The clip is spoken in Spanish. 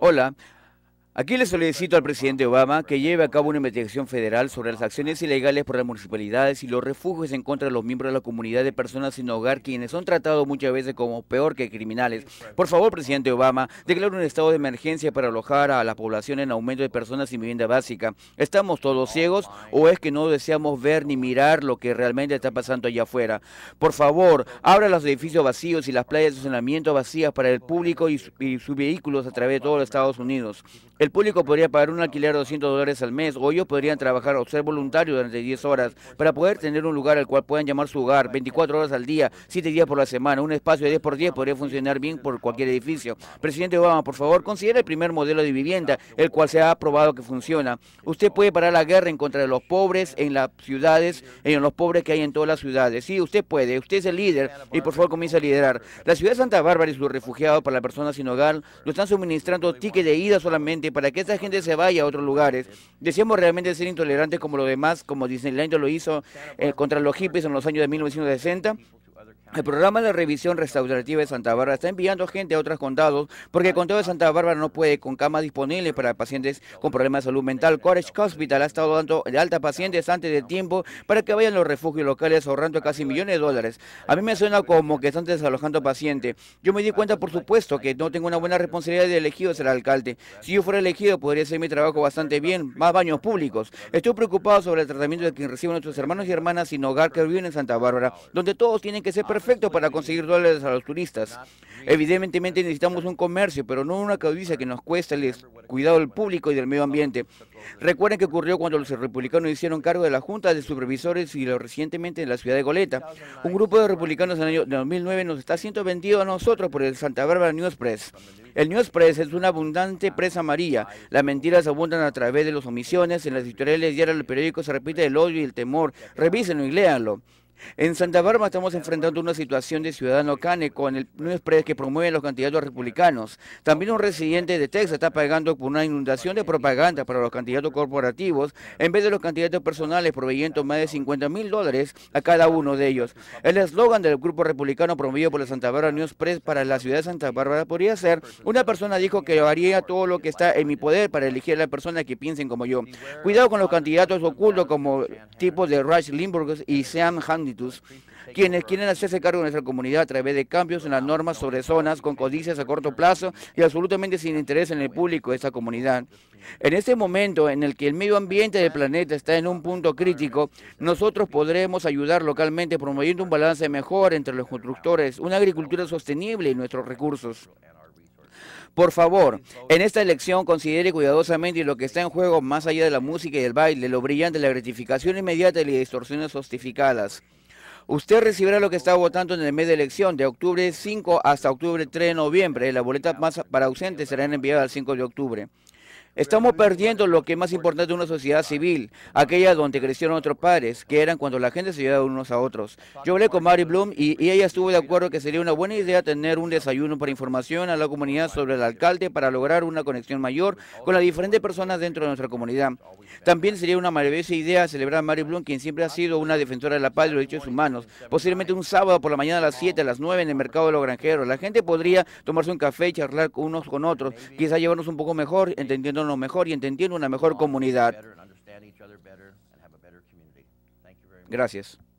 Hola, Aquí le solicito al presidente Obama que lleve a cabo una investigación federal sobre las acciones ilegales por las municipalidades y los refugios en contra de los miembros de la comunidad de personas sin hogar, quienes son tratados muchas veces como peor que criminales. Por favor, presidente Obama, declare un estado de emergencia para alojar a la población en aumento de personas sin vivienda básica. ¿Estamos todos ciegos o es que no deseamos ver ni mirar lo que realmente está pasando allá afuera? Por favor, abra los edificios vacíos y las playas de saneamiento vacías para el público y, sus vehículos a través de todos los Estados Unidos público podría pagar un alquiler de 200 dólares al mes o ellos podrían trabajar o ser voluntarios durante 10 horas para poder tener un lugar al cual puedan llamar su hogar 24 horas al día, 7 días por la semana. Un espacio de 10 por 10 podría funcionar bien por cualquier edificio. Presidente Obama, por favor, considera el primer modelo de vivienda, el cual se ha aprobado que funciona. Usted puede parar la guerra en contra de los pobres en las ciudades, en los pobres que hay en todas las ciudades. Sí, usted puede. Usted es el líder y por favor comience a liderar. La ciudad de Santa Bárbara y sus refugiados para la persona sin hogar lo están suministrando tickets de ida solamente para que esa gente se vaya a otros lugares, decíamos realmente ser intolerantes como los demás, como Disneyland lo hizo eh, contra los hippies en los años de 1960, el programa de revisión restaurativa de Santa Bárbara está enviando gente a otros condados porque el condado de Santa Bárbara no puede con camas disponibles para pacientes con problemas de salud mental. Courage Hospital ha estado dando de alta pacientes antes de tiempo para que vayan a los refugios locales ahorrando casi millones de dólares. A mí me suena como que están desalojando pacientes. Yo me di cuenta, por supuesto, que no tengo una buena responsabilidad de elegido ser alcalde. Si yo fuera elegido, podría hacer mi trabajo bastante bien, más baños públicos. Estoy preocupado sobre el tratamiento de quien reciben nuestros hermanos y hermanas sin hogar que viven en Santa Bárbara, donde todos tienen que ser perfectos perfecto para conseguir dólares a los turistas. Evidentemente necesitamos un comercio, pero no una codicia que nos cuesta el cuidado del público y del medio ambiente. Recuerden que ocurrió cuando los republicanos hicieron cargo de la Junta de Supervisores y lo recientemente en la ciudad de Goleta. Un grupo de republicanos en el año 2009 nos está siendo vendido a nosotros por el Santa Bárbara News Press. El News Press es una abundante presa amarilla. Las mentiras abundan a través de las omisiones. En las editoriales diarias del periódico se repite el odio y el temor. Revísenlo y léanlo. En Santa Bárbara estamos enfrentando una situación de ciudadano cane con el News Press que promueve los candidatos republicanos. También un residente de Texas está pagando por una inundación de propaganda para los candidatos corporativos en vez de los candidatos personales proveyendo más de 50 mil dólares a cada uno de ellos. El eslogan del grupo republicano promovido por la Santa Bárbara News Press para la ciudad de Santa Bárbara podría ser, una persona dijo que haría todo lo que está en mi poder para elegir a la persona que piensen como yo. Cuidado con los candidatos ocultos como tipos de Rush Limburg y Sam Hamlin quienes quieren hacerse cargo de nuestra comunidad a través de cambios en las normas sobre zonas con codicias a corto plazo y absolutamente sin interés en el público de esta comunidad. En este momento en el que el medio ambiente del planeta está en un punto crítico, nosotros podremos ayudar localmente promoviendo un balance mejor entre los constructores, una agricultura sostenible y nuestros recursos. Por favor, en esta elección considere cuidadosamente lo que está en juego más allá de la música y el baile, lo brillante, la gratificación inmediata y las distorsiones justificadas. Usted recibirá lo que está votando en el mes de elección, de octubre 5 hasta octubre 3 de noviembre. Las boletas más para ausentes serán enviadas el 5 de octubre. Estamos perdiendo lo que es más importante de una sociedad civil, aquella donde crecieron otros padres, que eran cuando la gente se ayudaba unos a otros. Yo hablé con Mary Bloom y, ella estuvo de acuerdo que sería una buena idea tener un desayuno para información a la comunidad sobre el alcalde para lograr una conexión mayor con las diferentes personas dentro de nuestra comunidad. También sería una maravillosa idea celebrar a Mary Bloom, quien siempre ha sido una defensora de la paz y los derechos humanos, posiblemente un sábado por la mañana a las 7, a las 9 en el mercado de los granjeros. La gente podría tomarse un café y charlar unos con otros, quizá llevarnos un poco mejor, entendiendo lo mejor y entendiendo una mejor comunidad. Gracias.